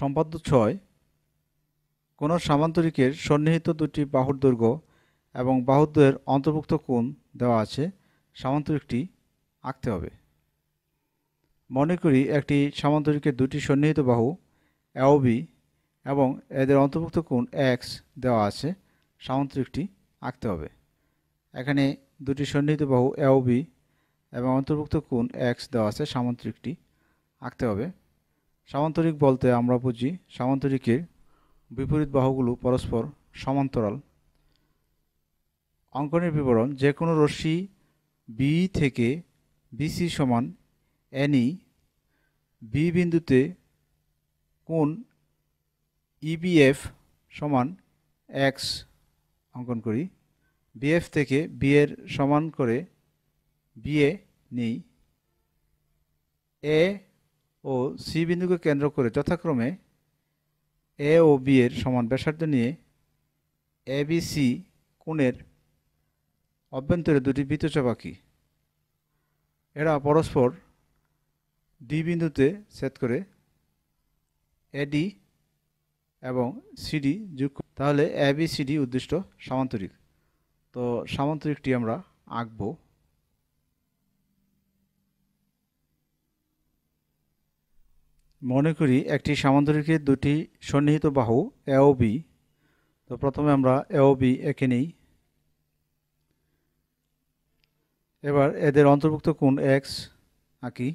সম্পাদ্য ছয় কোনো সামান্তরিকের সন্নিহিত দুটি বাহুর দৈর্ঘ্য এবং বাহুদ্বয়ের অন্তর্ভুক্ত কোণ দেওয়া আছে সামান্তরিকটি আঁকতে হবে মনে করি একটি সামান্তরিকের দুটি সন্নিহিত বাহু অ্যাওবি এবং এদের অন্তর্ভুক্ত কোণ এক্স দেওয়া আছে সামান্তরিকটি আঁকতে হবে এখানে দুটি সন্নিহিত বাহু অ্যাওবি এবং অন্তর্ভুক্ত কোণ এক্স দেওয়া আছে সামান্তরিকটি আঁকতে হবে সামান্তরিক বলতে আমরা বুঝি সামান্তরিকের বিপরীত বাহুগুলো পরস্পর সমান্তরাল অঙ্কনের বিবরণ যে কোনো রশ্মি বি থেকে বিসি সমান এনই বি e, বিন্দুতে কোন ইবিএফ e সমান এক্স অঙ্কন করি বিএফ থেকে বি এর সমান করে বিএ নেই এ ও সি বিন্দুকে কেন্দ্র করে যথাক্রমে এ ও বি এর সমান ব্যাসার্ধ নিয়ে এ বি সি কোণের অভ্যন্তরে দুটি বৃত্তচাপাকি এরা পরস্পর ডি বিন্দুতে ছেদ করে এডি এবং সিডি যুগ তাহলে এ বি ডি উদ্দিষ্ট সামান্তরিক তো সামান্তরিকটি আমরা আঁকবো মনে করি একটি সামান্তরিকের দুটি সন্নিহিত বাহু এওবি বি তো প্রথমে আমরা এওবি বি এঁকে নিই এবার এদের অন্তর্ভুক্ত কোণ এক্স আঁকি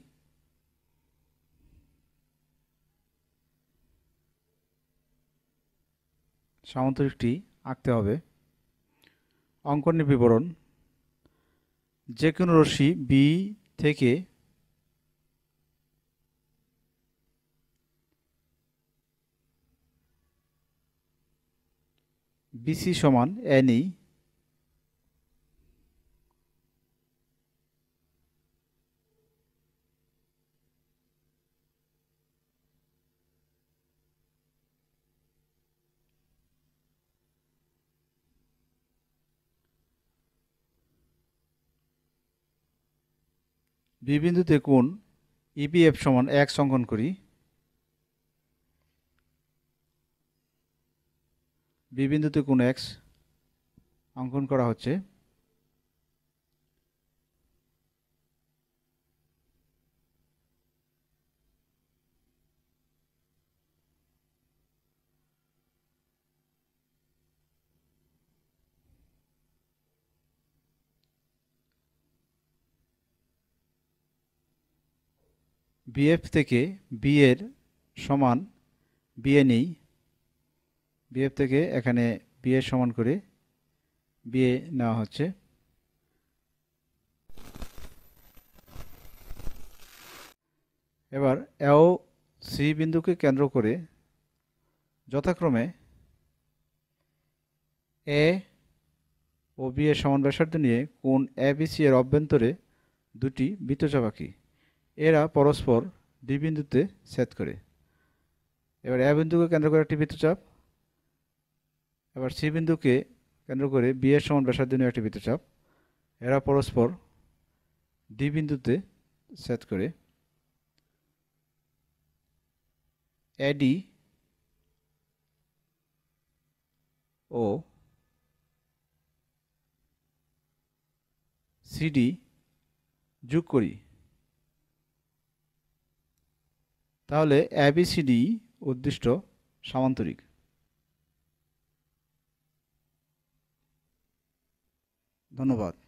সামান্তরিকটি আঁকতে হবে অঙ্কনের বিবরণ যে কোনো রশ্মি বি থেকে বিসি সমান এনই বিবিন্দুতে কোন ইপিএফ e সমান এক অঙ্কন করি বিবিন্দুতে কোন এক্স অঙ্কন করা হচ্ছে বিএফ থেকে বি এর সমান বিএ নেই বিএফ থেকে এখানে বিএ সমান করে বিএ নেওয়া হচ্ছে এবার এও সি বিন্দুকে কেন্দ্র করে যথাক্রমে এ ও বি এর সমান ব্যাসার্ধ নিয়ে কোন এ বি সি এর অভ্যন্তরে দুটি বৃত্তচাপ আঁকি এরা পরস্পর ডি বিন্দুতে ছেদ করে এবার এ বিন্দুকে কেন্দ্র করে একটি বৃত্তচাপ এবার সি বিন্দুকে কেন্দ্র করে বি এর সমান ব্যাসার্ধ নিয়ে একটি বৃত্তচাপ এরা পরস্পর ডি বিন্দুতে সেট করে এডি ও সিডি যোগ করি তাহলে এবিসিডি উদ্দিষ্ট সামান্তরিক ধন্যবাদ